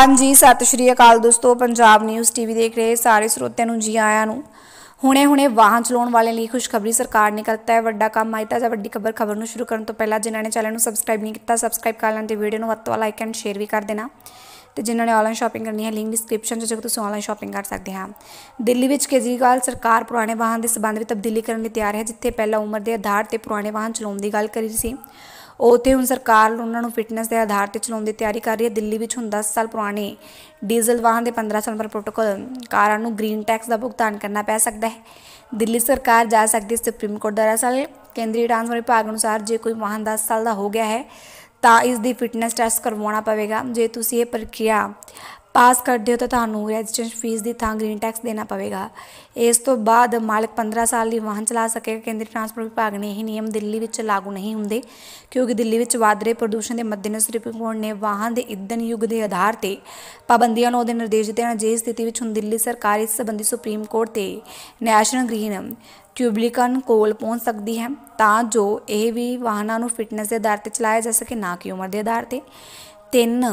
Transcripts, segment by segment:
ਹਾਂਜੀ ਸਤਿ ਸ਼੍ਰੀ ਅਕਾਲ ਦੋਸਤੋ ਪੰਜਾਬ ਨਿਊਜ਼ ਟੀਵੀ ਦੇਖ ਰਹੇ ਸਾਰੇ ਸਰੋਤਿਆਂ ਨੂੰ ਜੀ ਆਇਆਂ ਨੂੰ ਹੁਣੇ-ਹੁਣੇ ਵਾਹਨ ਚਲਾਉਣ ਵਾਲਿਆਂ ਲਈ ਖੁਸ਼ਖਬਰੀ ਸਰਕਾਰ ਨੇ ਕਰਤਾ ਹੈ ਵੱਡਾ ਕੰਮ ਆਇਆ ਤਾਂ ਵੱਡੀ ਖਬਰ ਖਬਰ ਨੂੰ ਸ਼ੁਰੂ ਕਰਨ ਤੋਂ ਪਹਿਲਾਂ ਜਿਨ੍ਹਾਂ ਨੇ ਚੈਨਲ ਨੂੰ ਸਬਸਕ੍ਰਾਈਬ ਨਹੀਂ ਕੀਤਾ ਸਬਸਕ੍ਰਾਈਬ ਕਰ ਲੈਣ ਤੇ ਵੀਡੀਓ ਨੂੰ ਵੱਧ ਤੋਂ ਲਾਈਕ ਐਂਡ ਸ਼ੇਅਰ ਵੀ ਕਰ ਦੇਣਾ ਤੇ ਜਿਨ੍ਹਾਂ ਨੇ ਆਨਲਾਈਨ ਸ਼ਾਪਿੰਗ ਕਰਨੀ ਹੈ ਲਿੰਕ ਡਿਸਕ੍ਰਿਪਸ਼ਨ 'ਚ ਜਗਤ ਤੁਸੀਂ ਆਨਲਾਈਨ ਸ਼ਾਪਿੰਗ ਕਰ ਸਕਦੇ ਹਾਂ ਦਿੱਲੀ ਵਿੱਚ ਕੇਜਰੀਵਾਲ ਸਰਕਾਰ ਪੁਰਾਣੇ ਵਾਹਨ ਦੇ ਸਬੰਧ ਵਿੱਚ ਤਬਦੀਲੀ ਕਰਨ ਲਈ ਤਿਆਰ ਹੈ ਜਿੱਥੇ ਪਹਿਲਾਂ ਉਮਰ ਦੇ ਆਧਾਰ ਤੇ ਪੁਰਾਣੇ ਵਾਹਨ ਚਲਾਉਣ ਦੀ ਗੱਲ ਕਰੀ ਸੀ ਉੱਥੇ ਹੁਣ ਸਰਕਾਰ ਉਹਨਾਂ ਨੂੰ ਫਿਟਨੈਸ ਦੇ ਆਧਾਰ ਤੇ ਚਲਾਉਣ ਦੀ ਤਿਆਰੀ ਕਰ ਰਹੀ ਹੈ ਦਿੱਲੀ ਵਿੱਚ ਹੁਣ 10 ਸਾਲ ਪੁਰਾਣੇ ਡੀਜ਼ਲ ਵਾਹਨ ਦੇ 15 ਸਾਲ ਪਰ ਪ੍ਰੋਟੋਕੋਲ ਕਾਰਾਂ ਨੂੰ ਗ੍ਰੀਨ ਟੈਕਸ ਦਾ ਭੁਗਤਾਨ ਕਰਨਾ ਪੈ ਸਕਦਾ ਹੈ ਦਿੱਲੀ ਸਰਕਾਰ ਜਾ ਸਕਦੀ ਹੈ ਸੁਪਰੀਮ ਕੋਰਟ ਦਰਅਸਲ ਕੇਂਦਰੀ ਟ੍ਰਾਂਸਪੋਰਟ ਵਿਭਾਗ ਅਨੁਸਾਰ ਜੇ ਕੋਈ ਵਾਹਨ 10 ਸਾਲ ਦਾ ਹੋ ਗਿਆ ਹੈ ਤਾਂ ਇਸ ਦੀ ਫਿਟਨੈਸ ਟੈਸਟ ਕਰਵਾਉਣਾ ਪਵੇਗਾ ਜੇ ਤੁਸੀਂ ਇਹ ਪ੍ਰਕਿਰਿਆ ਪਾਸ ਕਰਦੇ ਹੋ ਤਾਂ ਤੁਹਾਨੂੰ ਰੈਜ਼ੀਡੈਂਸ ਫੀਸ ਦੀ ਥਾਂ ਗ੍ਰੀਨ ਟੈਕਸ ਦੇਣਾ ਪਵੇਗਾ ਇਸ ਤੋਂ ਬਾਅਦ ਮਾਲਕ 15 ਸਾਲ ਲਈ ਵਾਹਨ ਚਲਾ ਸਕੇਗਾ ਕੇਂਦਰੀ ਟਰਾਂਸਪੋਰਟ ਵਿਭਾਗ ਨੇ ਇਹ ਨਿਯਮ ਦਿੱਲੀ ਵਿੱਚ ਲਾਗੂ ਨਹੀਂ ਹੁੰਦੇ ਕਿਉਂਕਿ ਦਿੱਲੀ ਵਿੱਚ ਵਧ ਰਹੇ ਪ੍ਰਦੂਸ਼ਣ ਦੇ ਮੱਦੇਨਜ਼ਰ ਰਿਪੋਰਟ ਨੇ ਵਾਹਨ ਦੇ ਇਦਨ ਯੁੱਗ ਦੇ ਆਧਾਰ ਤੇ ਪਾਬੰਦੀਆਂ ਨੂੰ ਉਹਦੇ ਨਿਰਦੇਸ਼ ਦਿੱਤੇ ਹਨ ਜੇ ਸਥਿਤੀ ਵਿੱਚ ਹੁਣ ਦਿੱਲੀ ਸਰਕਾਰ ਇਸ ਸੰਬੰਧੀ ਸੁਪਰੀਮ ਕੋਰਟ ਤੇ ਨੈਸ਼ਨਲ ਗ੍ਰੀਨ ਟ੍ਰਿਬਿਊਨਲ ਕੋਲ ਪਹੁੰਚ ਸਕਦੀ ਹੈ ਤਾਂ ਜੋ ਇਹ ਵੀ ਵਾਹਨਾਂ ਨੂੰ ਫਿਟਨੈਸ ਦੇ ਆਧਾਰ ਤੇ ਚਲਾਇਆ ਜਾ ਸਕੇ ਨਾ ਕਿ ਉਮਰ ਦੇ ਆਧਾਰ ਤੇ ਤਿੰਨ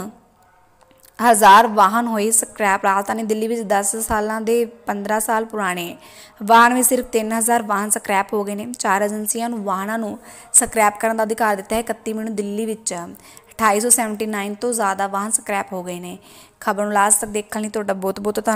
ਹਜ਼ਾਰ ਵਾਹਨ ਹੋਏ ਸਕ੍ਰੈਪ ਰਾਜਧਾਨੀ ਦਿੱਲੀ ਵਿੱਚ 10 ਸਾਲਾਂ ਦੇ 15 ਸਾਲ ਪੁਰਾਣੇ ਵਾਹਨ ਵਿੱਚ ਸਿਰਫ 3000 ਵਾਹਨ ਸਕ੍ਰੈਪ ਹੋ ਗਏ ਨੇ ਚਾਰ ਏਜੰਸੀਆਂ ਨੂੰ ਵਾਹਨਾਂ ਨੂੰ ਸਕ੍ਰੈਪ ਕਰਨ ਦਾ ਅਧਿਕਾਰ ਦਿੱਤਾ ਹੈ 31 ਮਿੰਟ ਦਿੱਲੀ ਵਿੱਚ 2879 ਤੋਂ ਜ਼ਿਆਦਾ ਵਾਹਨ ਸਕ੍ਰੈਪ ਹੋ ਗਏ ਨੇ ਖਬਰ ਨੂੰ ਲਾਸਟ ਤੱਕ ਦੇਖਣ ਲਈ ਤੁਹਾਡਾ ਬਹੁਤ ਬਹੁਤ ਧੰਨਵਾਦ